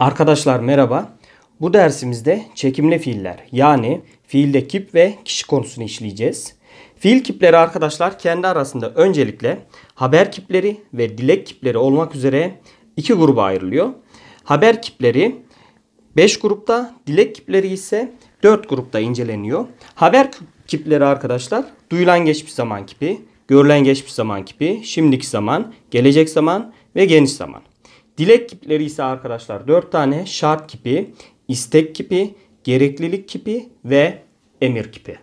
Arkadaşlar merhaba. Bu dersimizde çekimli fiiller yani fiilde kip ve kişi konusunu işleyeceğiz. Fiil kipleri arkadaşlar kendi arasında öncelikle haber kipleri ve dilek kipleri olmak üzere iki gruba ayrılıyor. Haber kipleri 5 grupta, dilek kipleri ise 4 grupta inceleniyor. Haber kipleri arkadaşlar duyulan geçmiş zaman kipi, görülen geçmiş zaman kipi, şimdiki zaman, gelecek zaman ve geniş zaman. Dilek kipleri ise arkadaşlar 4 tane şart kipi, istek kipi, gereklilik kipi ve emir kipi.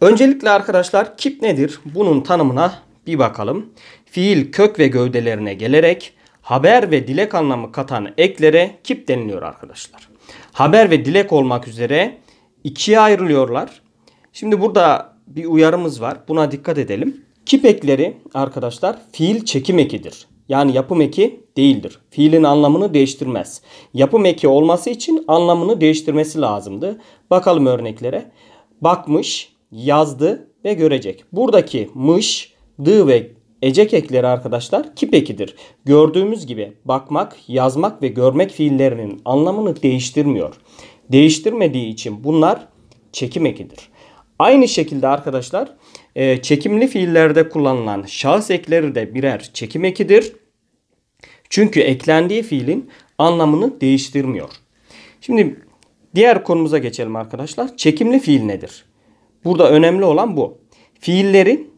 Öncelikle arkadaşlar kip nedir? Bunun tanımına bir bakalım. Fiil kök ve gövdelerine gelerek haber ve dilek anlamı katan eklere kip deniliyor arkadaşlar. Haber ve dilek olmak üzere ikiye ayrılıyorlar. Şimdi burada bir uyarımız var. Buna dikkat edelim. Kip ekleri arkadaşlar fiil çekim ekidir yani yapım eki değildir. Fiilin anlamını değiştirmez. Yapım eki olması için anlamını değiştirmesi lazımdı. Bakalım örneklere. Bakmış, yazdı ve görecek. Buradaki mış, dı ve ecek ekleri arkadaşlar kip ekidir. Gördüğümüz gibi bakmak, yazmak ve görmek fiillerinin anlamını değiştirmiyor. Değiştirmediği için bunlar çekim ekidir. Aynı şekilde arkadaşlar e, çekimli fiillerde kullanılan şahıs ekleri de birer çekim ekidir. Çünkü eklendiği fiilin anlamını değiştirmiyor. Şimdi diğer konumuza geçelim arkadaşlar. Çekimli fiil nedir? Burada önemli olan bu. Fiillerin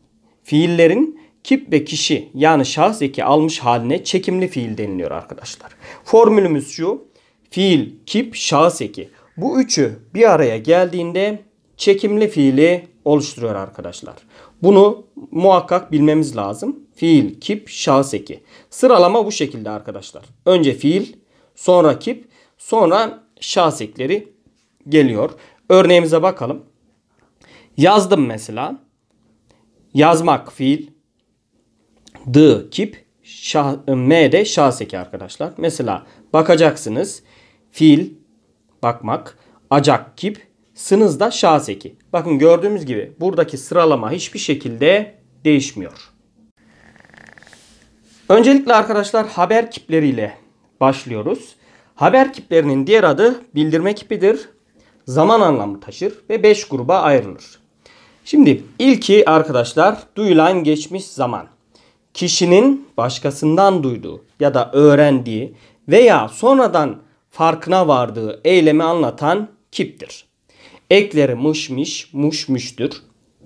fiillerin kip ve kişi yani şahıs eki almış haline çekimli fiil deniliyor arkadaşlar. Formülümüz şu. Fiil, kip, şahıs eki. Bu üçü bir araya geldiğinde çekimli fiili oluşturuyor arkadaşlar. Bunu muhakkak bilmemiz lazım fiil, kip, şahıs eki. Sıralama bu şekilde arkadaşlar. Önce fiil, sonra kip, sonra şahıs ekleri geliyor. Örneğimize bakalım. Yazdım mesela. Yazmak fiil. D kip. Şah, M de şahıs eki arkadaşlar. Mesela bakacaksınız. Fiil bakmak. Acak kip. Sınız da şahıs eki. Bakın gördüğümüz gibi buradaki sıralama hiçbir şekilde değişmiyor. Öncelikle arkadaşlar haber kipleriyle başlıyoruz. Haber kiplerinin diğer adı bildirme kipidir. Zaman anlamı taşır ve 5 gruba ayrılır. Şimdi ilki arkadaşlar duyulan geçmiş zaman. Kişinin başkasından duyduğu ya da öğrendiği veya sonradan farkına vardığı eylemi anlatan kiptir. Ekleri mışmış, muşmuştur.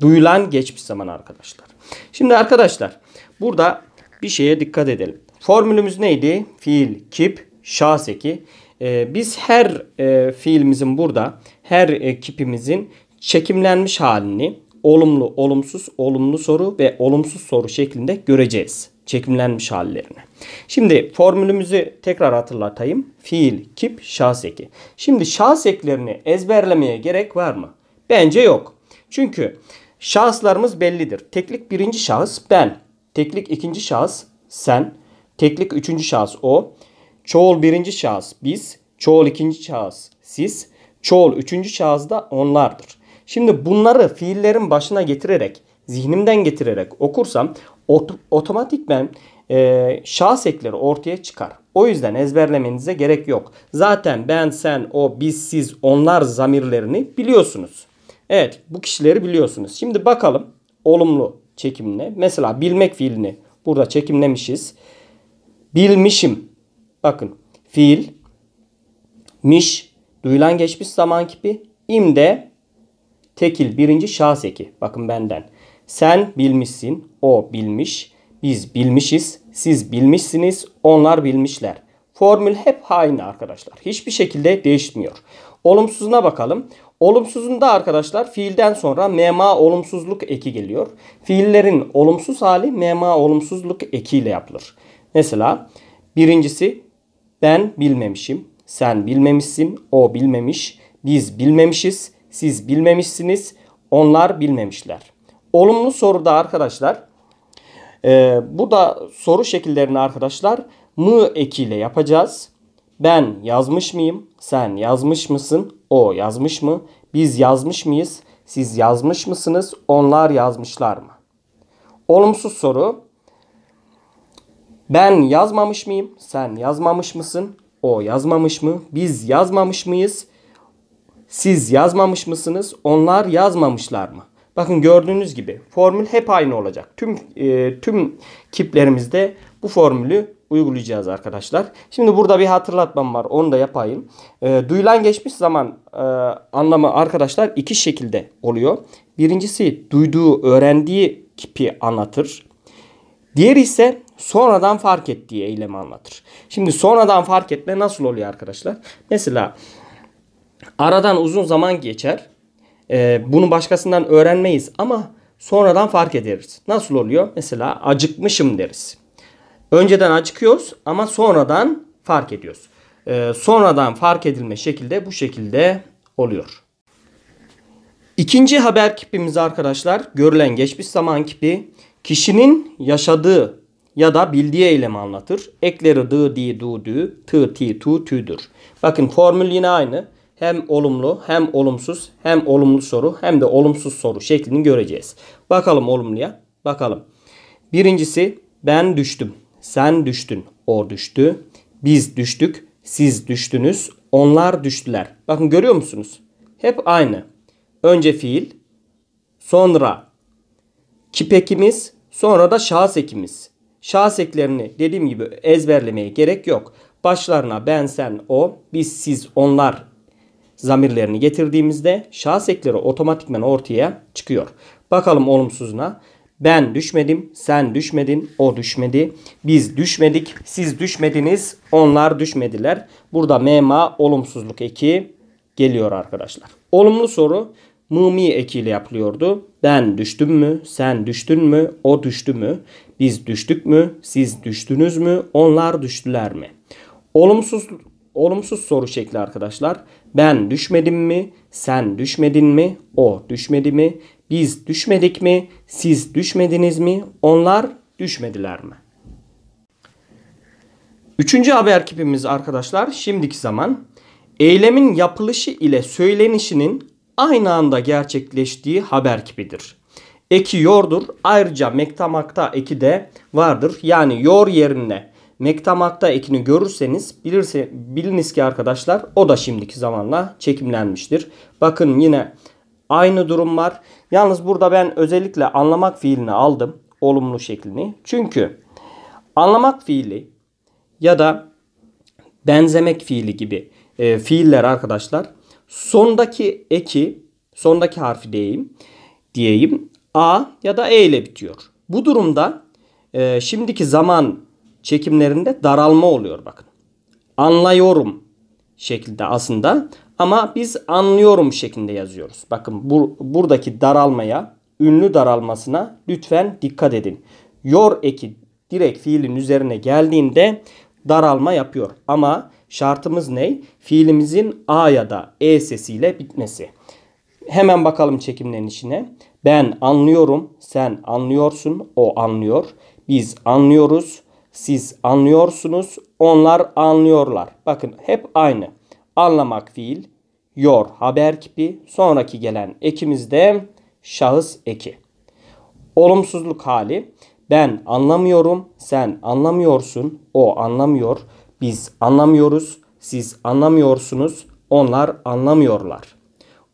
Duyulan geçmiş zaman arkadaşlar. Şimdi arkadaşlar burada bir şeye dikkat edelim. Formülümüz neydi? Fiil kip şahseki. Ee, biz her e, fiilimizin burada her e, kipimizin çekimlenmiş halini olumlu, olumsuz, olumlu soru ve olumsuz soru şeklinde göreceğiz. Çekimlenmiş hallerini. Şimdi formülümüzü tekrar hatırlatayım. Fiil, kip, şahseki. Şimdi şahs ezberlemeye gerek var mı? Bence yok. Çünkü şahıslarımız bellidir. Teklik birinci şahıs ben. Teklik ikinci şahıs sen. Teklik üçüncü şahıs o. Çoğul birinci şahıs biz. Çoğul ikinci şahıs siz. Çoğul üçüncü şahıs da onlardır. Şimdi bunları fiillerin başına getirerek, zihnimden getirerek okursam ot otomatikmen e, şahıs ekleri ortaya çıkar. O yüzden ezberlemenize gerek yok. Zaten ben, sen, o, biz, siz, onlar zamirlerini biliyorsunuz. Evet bu kişileri biliyorsunuz. Şimdi bakalım olumlu çekimine. Mesela bilmek fiilini burada çekimlemişiz. Bilmişim. Bakın fiil miş duyulan geçmiş zaman kipi im de tekil birinci şahıs eki. Bakın benden. Sen bilmişsin, o bilmiş, biz bilmişiz, siz bilmişsiniz, onlar bilmişler. Formül hep aynı arkadaşlar. Hiçbir şekilde değişmiyor. Olumsuzuna bakalım. Olumsuzunda arkadaşlar fiilden sonra mema olumsuzluk eki geliyor. Fiillerin olumsuz hali mema olumsuzluk ekiyle yapılır. Mesela birincisi ben bilmemişim, sen bilmemişsin, o bilmemiş, biz bilmemişiz, siz bilmemişsiniz, onlar bilmemişler. Olumlu soruda arkadaşlar e, bu da soru şekillerini arkadaşlar mı ekiyle yapacağız. Ben yazmış mıyım? Sen yazmış mısın? o yazmış mı? Biz yazmış mıyız? Siz yazmış mısınız? Onlar yazmışlar mı? Olumsuz soru. Ben yazmamış mıyım? Sen yazmamış mısın? O yazmamış mı? Biz yazmamış mıyız? Siz yazmamış mısınız? Onlar yazmamışlar mı? Bakın gördüğünüz gibi formül hep aynı olacak. Tüm e, tüm kiplerimizde bu formülü uygulayacağız arkadaşlar. Şimdi burada bir hatırlatmam var. Onu da yapayım. E, duyulan geçmiş zaman e, anlamı arkadaşlar iki şekilde oluyor. Birincisi duyduğu, öğrendiği kipi anlatır. Diğeri ise sonradan fark ettiği eylemi anlatır. Şimdi sonradan fark etme nasıl oluyor arkadaşlar? Mesela aradan uzun zaman geçer. E, bunu başkasından öğrenmeyiz ama sonradan fark ederiz. Nasıl oluyor? Mesela acıkmışım deriz önceden acıkıyoruz ama sonradan fark ediyoruz. Ee, sonradan fark edilme şekilde bu şekilde oluyor. İkinci haber kipimiz arkadaşlar görülen geçmiş zaman kipi kişinin yaşadığı ya da bildiği eylemi anlatır. Ekleri dı, di, du, dü, tı, ti, tu, tüdür. Bakın formül yine aynı. Hem olumlu hem olumsuz hem olumlu soru hem de olumsuz soru şeklini göreceğiz. Bakalım olumluya. Bakalım. Birincisi ben düştüm. Sen düştün, o düştü. Biz düştük, siz düştünüz, onlar düştüler. Bakın görüyor musunuz? Hep aynı. Önce fiil, sonra kipekimiz, sonra da şahıs ekimiz. Şahıs eklerini dediğim gibi ezberlemeye gerek yok. Başlarına ben, sen, o, biz, siz, onlar zamirlerini getirdiğimizde şahıs ekleri otomatikmen ortaya çıkıyor. Bakalım olumsuzuna. Ben düşmedim, sen düşmedin, o düşmedi. Biz düşmedik, siz düşmediniz, onlar düşmediler. Burada mema olumsuzluk eki geliyor arkadaşlar. Olumlu soru mumi ekiyle yapılıyordu. Ben düştüm mü, sen düştün mü, o düştü mü, biz düştük mü, siz düştünüz mü, onlar düştüler mi? Olumsuz olumsuz soru şekli arkadaşlar. Ben düşmedim mi? Sen düşmedin mi? O düşmedi mi? Biz düşmedik mi? Siz düşmediniz mi? Onlar düşmediler mi? Üçüncü haber kipimiz arkadaşlar şimdiki zaman. Eylemin yapılışı ile söylenişinin aynı anda gerçekleştiği haber kipidir. Eki yordur. Ayrıca mektamakta eki de vardır. Yani yor yerine Mektamak'ta ekini görürseniz bilirse, biliniz ki arkadaşlar o da şimdiki zamanla çekimlenmiştir. Bakın yine aynı durum var. Yalnız burada ben özellikle anlamak fiilini aldım. Olumlu şeklini. Çünkü anlamak fiili ya da benzemek fiili gibi e, fiiller arkadaşlar sondaki eki sondaki harfi diyeyim diyeyim a ya da e ile bitiyor. Bu durumda e, şimdiki zaman çekimlerinde daralma oluyor bakın. Anlıyorum şekilde aslında ama biz anlıyorum şeklinde yazıyoruz. Bakın bu, buradaki daralmaya, ünlü daralmasına lütfen dikkat edin. Yor eki direkt fiilin üzerine geldiğinde daralma yapıyor. Ama şartımız ne? Fiilimizin A ya da E sesiyle bitmesi. Hemen bakalım çekimlerin içine. Ben anlıyorum, sen anlıyorsun, o anlıyor. Biz anlıyoruz, siz anlıyorsunuz, onlar anlıyorlar. Bakın hep aynı. Anlamak fiil, yor haber kipi, sonraki gelen ekimizde şahıs eki. Olumsuzluk hali. Ben anlamıyorum, sen anlamıyorsun, o anlamıyor, biz anlamıyoruz, siz anlamıyorsunuz, onlar anlamıyorlar.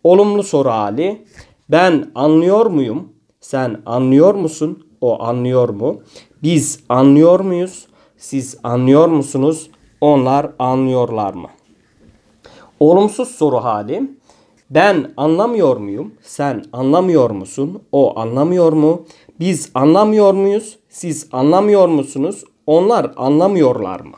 Olumlu soru hali. Ben anlıyor muyum? Sen anlıyor musun? O anlıyor mu? Biz anlıyor muyuz? Siz anlıyor musunuz? Onlar anlıyorlar mı? Olumsuz soru hali. Ben anlamıyor muyum? Sen anlamıyor musun? O anlamıyor mu? Biz anlamıyor muyuz? Siz anlamıyor musunuz? Onlar anlamıyorlar mı?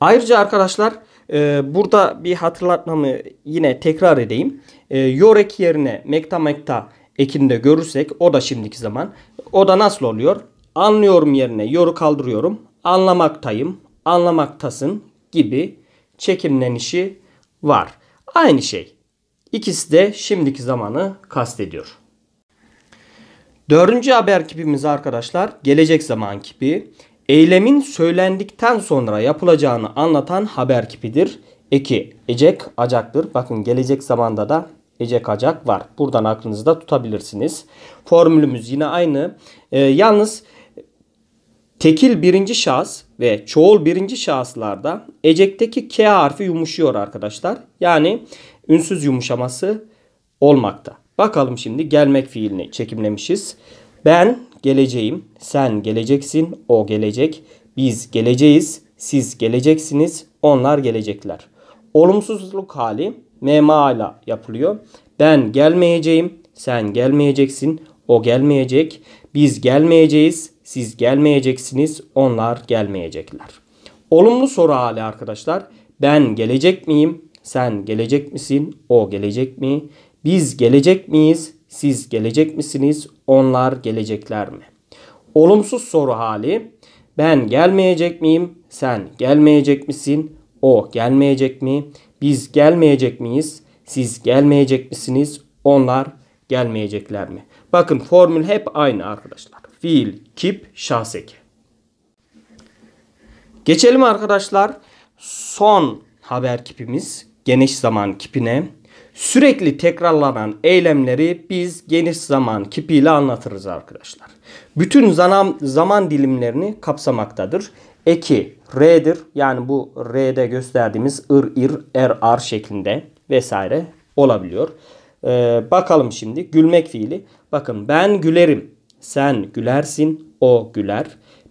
Ayrıca arkadaşlar e, burada bir hatırlatmamı yine tekrar edeyim. E, yorek yerine mekta mekta ekinde görürsek o da şimdiki zaman. O da nasıl oluyor? Anlıyorum yerine yoru kaldırıyorum. Anlamaktayım, anlamaktasın gibi çekimlenişi var. Aynı şey. İkisi de şimdiki zamanı kastediyor. Dördüncü haber kipimiz arkadaşlar gelecek zaman kipi. Eylemin söylendikten sonra yapılacağını anlatan haber kipidir. Eki, ecek, acaktır. Bakın gelecek zamanda da Ece Kacak var. Buradan aklınızda tutabilirsiniz. Formülümüz yine aynı. E, yalnız tekil birinci şahıs ve çoğul birinci şahıslarda ecekteki K harfi yumuşuyor arkadaşlar. Yani ünsüz yumuşaması olmakta. Bakalım şimdi gelmek fiilini çekimlemişiz. Ben geleceğim, sen geleceksin, o gelecek, biz geleceğiz, siz geleceksiniz, onlar gelecekler. Olumsuzluk hali mema ile yapılıyor. Ben gelmeyeceğim, sen gelmeyeceksin, o gelmeyecek, biz gelmeyeceğiz, siz gelmeyeceksiniz, onlar gelmeyecekler. Olumlu soru hali arkadaşlar. Ben gelecek miyim? Sen gelecek misin? O gelecek mi? Biz gelecek miyiz? Siz gelecek misiniz? Onlar gelecekler mi? Olumsuz soru hali. Ben gelmeyecek miyim? Sen gelmeyecek misin? O gelmeyecek mi? Biz gelmeyecek miyiz? Siz gelmeyecek misiniz? Onlar gelmeyecekler mi? Bakın formül hep aynı arkadaşlar. Fiil, kip, şahseki. Geçelim arkadaşlar son haber kipimiz geniş zaman kipine. Sürekli tekrarlanan eylemleri biz geniş zaman kipiyle anlatırız arkadaşlar. Bütün zaman, zaman dilimlerini kapsamaktadır. Eki, R'dir. Yani bu R'de gösterdiğimiz ır, ir, er, ar şeklinde vesaire olabiliyor. Ee, bakalım şimdi gülmek fiili. Bakın ben gülerim. Sen gülersin. O güler.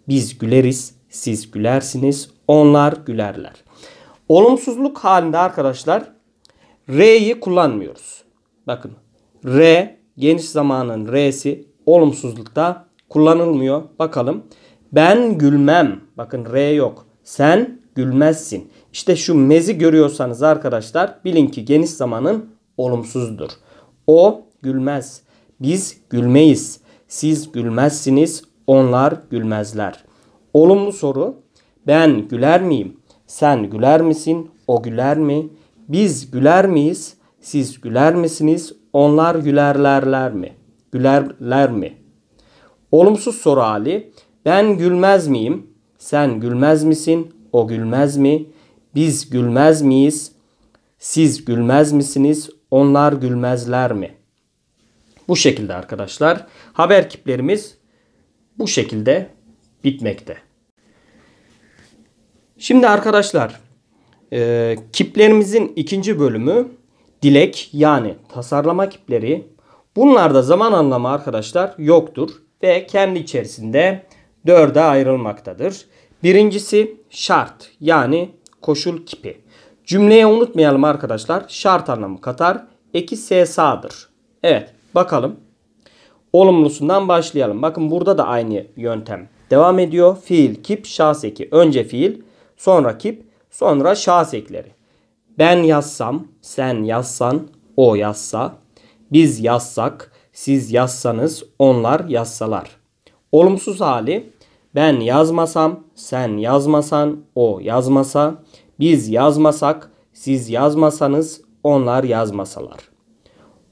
Biz güleriz. Siz gülersiniz. Onlar gülerler. Olumsuzluk halinde arkadaşlar R'yi kullanmıyoruz. Bakın R geniş zamanın R'si olumsuzlukta kullanılmıyor. Bakalım. Ben gülmem. Bakın R yok sen gülmezsin. İşte şu mezi görüyorsanız arkadaşlar bilin ki geniş zamanın olumsuzdur. O gülmez. Biz gülmeyiz. Siz gülmezsiniz. Onlar gülmezler. Olumlu soru. Ben güler miyim? Sen güler misin? O güler mi? Biz güler miyiz? Siz güler misiniz? Onlar gülerlerler mi? Gülerler mi? Olumsuz soru hali. Ben gülmez miyim? Sen gülmez misin? O gülmez mi? Biz gülmez miyiz? Siz gülmez misiniz? Onlar gülmezler mi? Bu şekilde arkadaşlar haber kiplerimiz bu şekilde bitmekte. Şimdi arkadaşlar e, kiplerimizin ikinci bölümü dilek yani tasarlama kipleri. Bunlarda zaman anlamı arkadaşlar yoktur ve kendi içerisinde dörde ayrılmaktadır. Birincisi şart yani koşul kipi. Cümleye unutmayalım arkadaşlar. Şart anlamı katar. Eki SSA'dır. Evet bakalım. Olumlusundan başlayalım. Bakın burada da aynı yöntem. Devam ediyor. Fiil, kip, şahs eki. Önce fiil, sonra kip, sonra şahs ekleri. Ben yazsam, sen yazsan, o yazsa, biz yazsak, siz yazsanız, onlar yazsalar. Olumsuz hali ben yazmasam, sen yazmasan, o yazmasa, biz yazmasak, siz yazmasanız, onlar yazmasalar.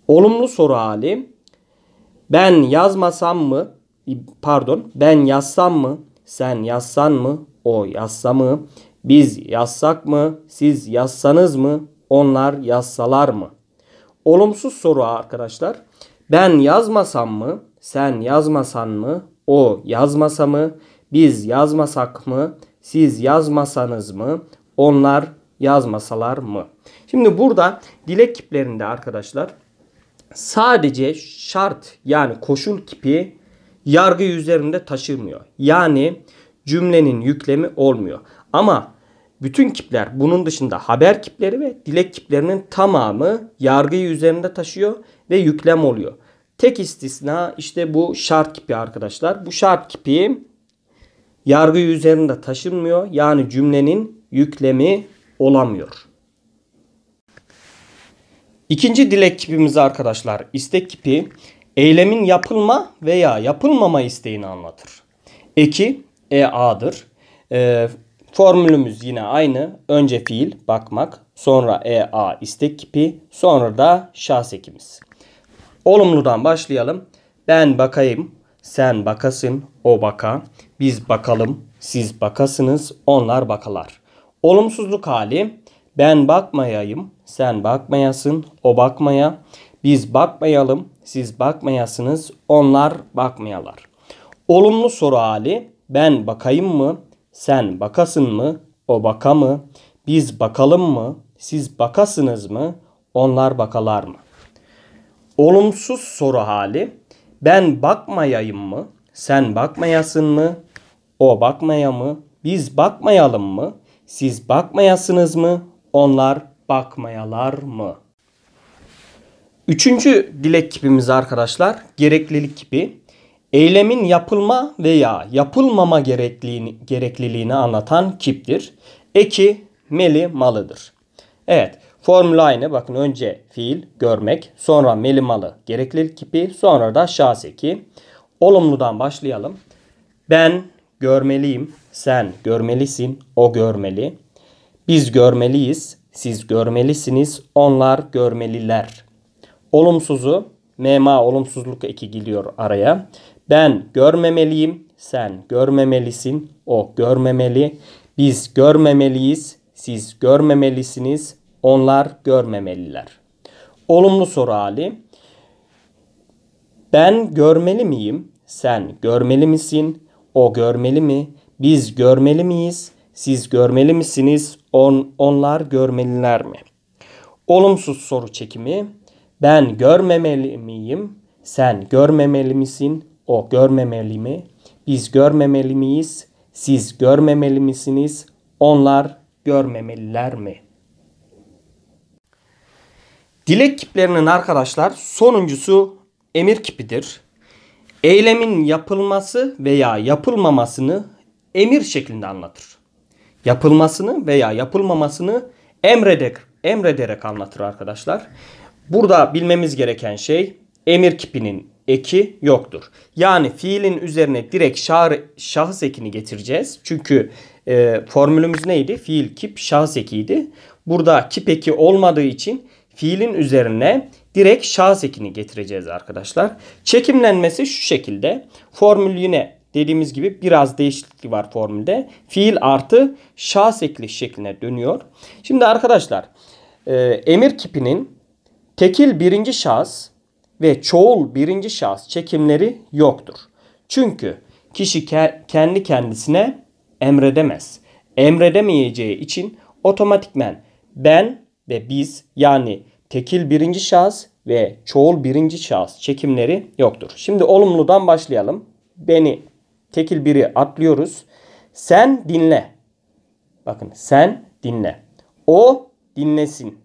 Olumlu soru hali ben yazmasam mı? Pardon, ben yazsam mı? Sen yazsan mı? O yazsa mı? Biz yazsak mı? Siz yazsanız mı? Onlar yazsalar mı? Olumsuz soru arkadaşlar. Ben yazmasam mı? Sen yazmasan mı? o yazmasa mı? Biz yazmasak mı? Siz yazmasanız mı? Onlar yazmasalar mı? Şimdi burada dilek kiplerinde arkadaşlar sadece şart yani koşul kipi yargı üzerinde taşırmıyor. Yani cümlenin yüklemi olmuyor. Ama bütün kipler bunun dışında haber kipleri ve dilek kiplerinin tamamı yargıyı üzerinde taşıyor ve yüklem oluyor. Tek istisna işte bu şart kipi arkadaşlar. Bu şart kipi yargı üzerinde taşınmıyor. Yani cümlenin yüklemi olamıyor. İkinci dilek kipimiz arkadaşlar istek kipi eylemin yapılma veya yapılmama isteğini anlatır. Eki EA'dır. E, formülümüz yine aynı. Önce fiil bakmak, sonra EA istek kipi, sonra da şahs ekimiz. Olumludan başlayalım. Ben bakayım, sen bakasın, o baka. Biz bakalım, siz bakasınız, onlar bakalar. Olumsuzluk hali ben bakmayayım, sen bakmayasın, o bakmaya. Biz bakmayalım, siz bakmayasınız, onlar bakmayalar. Olumlu soru hali ben bakayım mı, sen bakasın mı, o baka mı? Biz bakalım mı, siz bakasınız mı, onlar bakalar mı? Olumsuz soru hali. Ben bakmayayım mı? Sen bakmayasın mı? O bakmaya mı? Biz bakmayalım mı? Siz bakmayasınız mı? Onlar bakmayalar mı? Üçüncü dilek kipimiz arkadaşlar gereklilik kipi. Eylemin yapılma veya yapılmama gerekliliğini, gerekliliğini anlatan kiptir. Eki, meli, malıdır. Evet Formül aynı. Bakın önce fiil görmek, sonra melimalı gereklilik kipi, sonra da şaseki. Olumludan başlayalım. Ben görmeliyim, sen görmelisin, o görmeli. Biz görmeliyiz, siz görmelisiniz, onlar görmeliler. Olumsuzu mema olumsuzluk eki geliyor araya. Ben görmemeliyim, sen görmemelisin, o görmemeli. Biz görmemeliyiz, siz görmemelisiniz, onlar görmemeliler. Olumlu soru hali. Ben görmeli miyim? Sen görmeli misin? O görmeli mi? Biz görmeli miyiz? Siz görmeli misiniz? On, onlar görmeliler mi? Olumsuz soru çekimi. Ben görmemeli miyim? Sen görmemeli misin? O görmemeli mi? Biz görmemeli miyiz? Siz görmemeli misiniz? Onlar görmemeliler mi? Dilek kiplerinin arkadaşlar sonuncusu emir kipidir. Eylemin yapılması veya yapılmamasını emir şeklinde anlatır. Yapılmasını veya yapılmamasını emreder emrederek anlatır arkadaşlar. Burada bilmemiz gereken şey emir kipinin eki yoktur. Yani fiilin üzerine direkt şar, şahıs ekini getireceğiz. Çünkü e, formülümüz neydi? Fiil kip şahıs ekiydi. Burada kip eki olmadığı için fiilin üzerine direkt şahıs ekini getireceğiz arkadaşlar. Çekimlenmesi şu şekilde. Formül yine dediğimiz gibi biraz değişiklik var formülde. Fiil artı şahıs ekli şekline dönüyor. Şimdi arkadaşlar e, emir kipinin tekil birinci şahıs ve çoğul birinci şahıs çekimleri yoktur. Çünkü kişi ke kendi kendisine emredemez. Emredemeyeceği için otomatikmen ben ve biz yani tekil birinci şahıs ve çoğul birinci şahıs çekimleri yoktur. Şimdi olumludan başlayalım. Beni tekil biri atlıyoruz. Sen dinle. Bakın sen dinle. O dinlesin.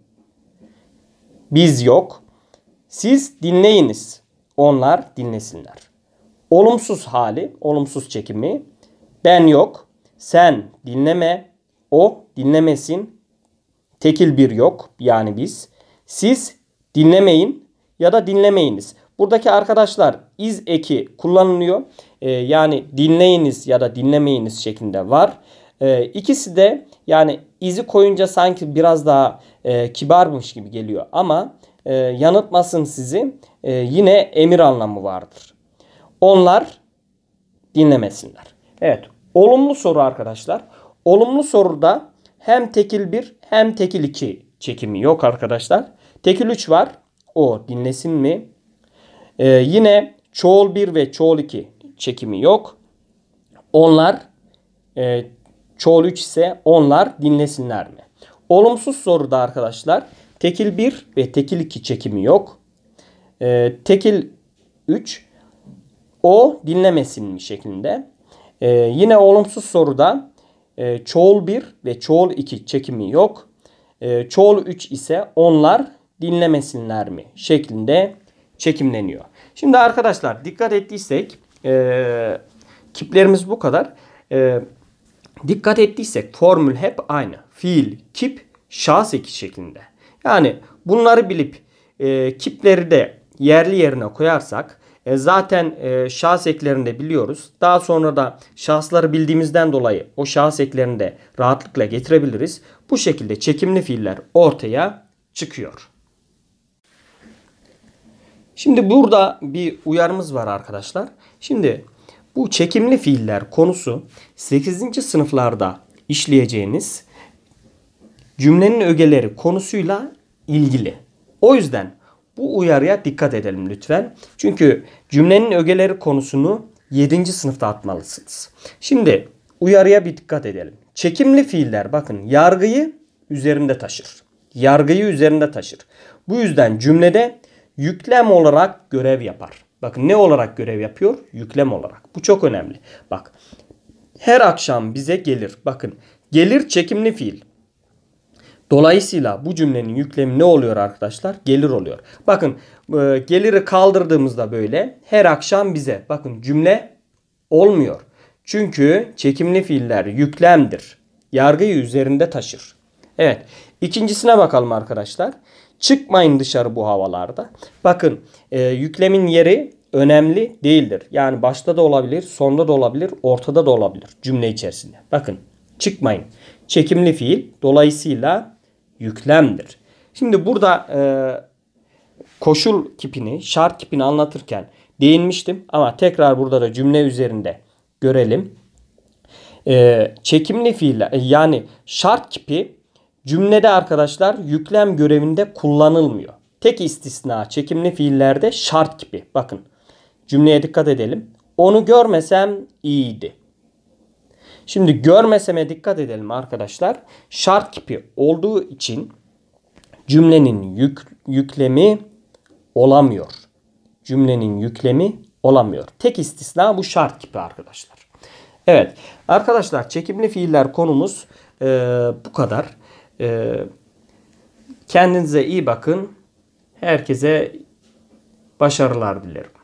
Biz yok. Siz dinleyiniz. Onlar dinlesinler. Olumsuz hali, olumsuz çekimi. Ben yok. Sen dinleme. O dinlemesin tekil bir yok. Yani biz. Siz dinlemeyin ya da dinlemeyiniz. Buradaki arkadaşlar iz eki kullanılıyor. Ee, yani dinleyiniz ya da dinlemeyiniz şeklinde var. Ee, ikisi de yani izi koyunca sanki biraz daha e, kibarmış gibi geliyor. Ama e, yanıltmasın sizi e, yine emir anlamı vardır. Onlar dinlemesinler. Evet olumlu soru arkadaşlar. Olumlu soruda hem tekil 1 hem tekil 2 çekimi yok arkadaşlar. Tekil 3 var. O dinlesin mi? Ee, yine çoğul 1 ve çoğul 2 çekimi yok. Onlar e, çoğul 3 ise onlar dinlesinler mi? Olumsuz soruda arkadaşlar tekil 1 ve tekil 2 çekimi yok. Ee, tekil 3 o dinlemesin mi şeklinde. Ee, yine olumsuz soruda e, çoğul 1 ve çoğul 2 çekimi yok. E, çoğul 3 ise onlar dinlemesinler mi şeklinde çekimleniyor. Şimdi arkadaşlar dikkat ettiysek e, kiplerimiz bu kadar. E, dikkat ettiysek formül hep aynı. Fiil, kip, şahıs eki şeklinde. Yani bunları bilip e, kipleri de yerli yerine koyarsak e, zaten e, şahıs eklerini biliyoruz. Daha sonra da şahısları bildiğimizden dolayı o şahıs eklerinde rahatlıkla getirebiliriz. Bu şekilde çekimli fiiller ortaya çıkıyor. Şimdi burada bir uyarımız var arkadaşlar. Şimdi bu çekimli fiiller konusu 8. sınıflarda işleyeceğiniz cümlenin ögeleri konusuyla ilgili. O yüzden bu uyarıya dikkat edelim lütfen. Çünkü cümlenin ögeleri konusunu 7. sınıfta atmalısınız. Şimdi uyarıya bir dikkat edelim. Çekimli fiiller bakın yargıyı üzerinde taşır. Yargıyı üzerinde taşır. Bu yüzden cümlede yüklem olarak görev yapar. Bakın ne olarak görev yapıyor? Yüklem olarak. Bu çok önemli. Bak her akşam bize gelir. Bakın gelir çekimli fiil. Dolayısıyla bu cümlenin yüklemi ne oluyor arkadaşlar? Gelir oluyor. Bakın e, geliri kaldırdığımızda böyle her akşam bize bakın cümle olmuyor. Çünkü çekimli fiiller yüklemdir. Yargıyı üzerinde taşır. Evet ikincisine bakalım arkadaşlar. Çıkmayın dışarı bu havalarda. Bakın e, yüklemin yeri önemli değildir. Yani başta da olabilir, sonda da olabilir, ortada da olabilir cümle içerisinde. Bakın çıkmayın. Çekimli fiil dolayısıyla yüklemdir. Şimdi burada e, koşul kipini, şart kipini anlatırken değinmiştim ama tekrar burada da cümle üzerinde görelim. E, çekimli fiil yani şart kipi cümlede arkadaşlar yüklem görevinde kullanılmıyor. Tek istisna çekimli fiillerde şart kipi. Bakın cümleye dikkat edelim. Onu görmesem iyiydi. Şimdi görmeseme dikkat edelim arkadaşlar. Şart kipi olduğu için cümlenin yük, yüklemi olamıyor. Cümlenin yüklemi olamıyor. Tek istisna bu şart kipi arkadaşlar. Evet arkadaşlar çekimli fiiller konumuz e, bu kadar. E, kendinize iyi bakın. Herkese başarılar dilerim.